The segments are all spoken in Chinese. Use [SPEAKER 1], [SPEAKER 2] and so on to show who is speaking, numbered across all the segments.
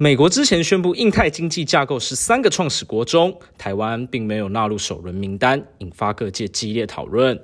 [SPEAKER 1] 美国之前宣布，印太经济架构是三个创始国中，台湾并没有纳入首轮名单，引发各界激烈讨论。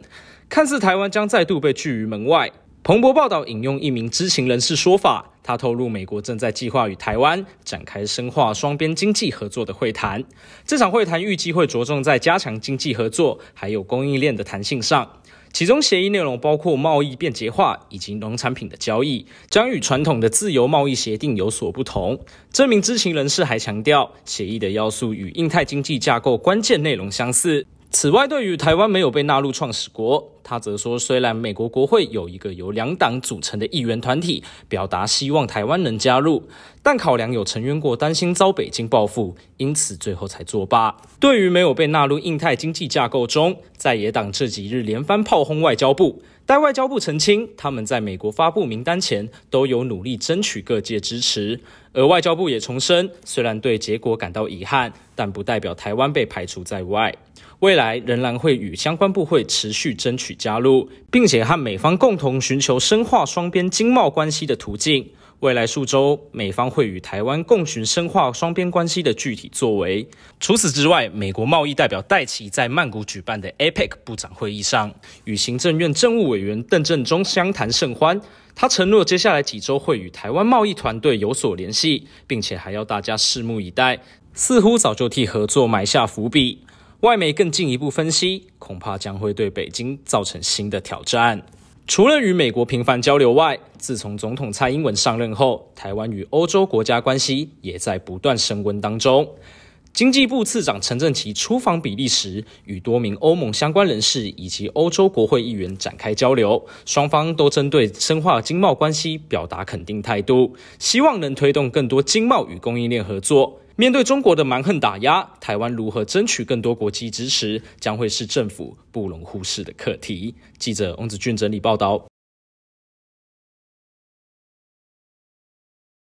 [SPEAKER 1] 看似台湾将再度被拒于门外。彭博报道引用一名知情人士说法，他透露美国正在计划与台湾展开深化双边经济合作的会谈。这场会谈预计会着重在加强经济合作，还有供应链的弹性上。其中协议内容包括贸易便捷化以及农产品的交易，将与传统的自由贸易协定有所不同。这名知情人士还强调，协议的要素与印太经济架构关键内容相似。此外，对于台湾没有被纳入创始国，他则说，虽然美国国会有一个由两党组成的议员团体，表达希望台湾能加入，但考量有成员国担心遭北京报复，因此最后才作罢。对于没有被纳入印太经济架构中，在野党这几日连番炮轰外交部。待外交部澄清，他们在美国发布名单前都有努力争取各界支持，而外交部也重申，虽然对结果感到遗憾，但不代表台湾被排除在外，未来仍然会与相关部会持续争取加入，并且和美方共同寻求深化双边经贸关系的途径。未来数周，美方会与台湾共寻深化双边关系的具体作为。除此之外，美国贸易代表戴奇在曼谷举办的 APEC 部长会议上，与行政院政务委员邓正中相谈甚欢。他承诺接下来几周会与台湾贸易团队有所联系，并且还要大家拭目以待，似乎早就替合作埋下伏笔。外媒更进一步分析，恐怕将会对北京造成新的挑战。除了与美国频繁交流外，自从总统蔡英文上任后，台湾与欧洲国家关系也在不断升温当中。经济部次长陈政奇出访比利时，与多名欧盟相关人士以及欧洲国会议员展开交流，双方都针对深化经贸关系表达肯定态度，希望能推动更多经贸与供应链合作。面对中国的蛮横打压，台湾如何争取更多国际支持，将会是政府不容忽视的课题。记者翁子俊整理报道。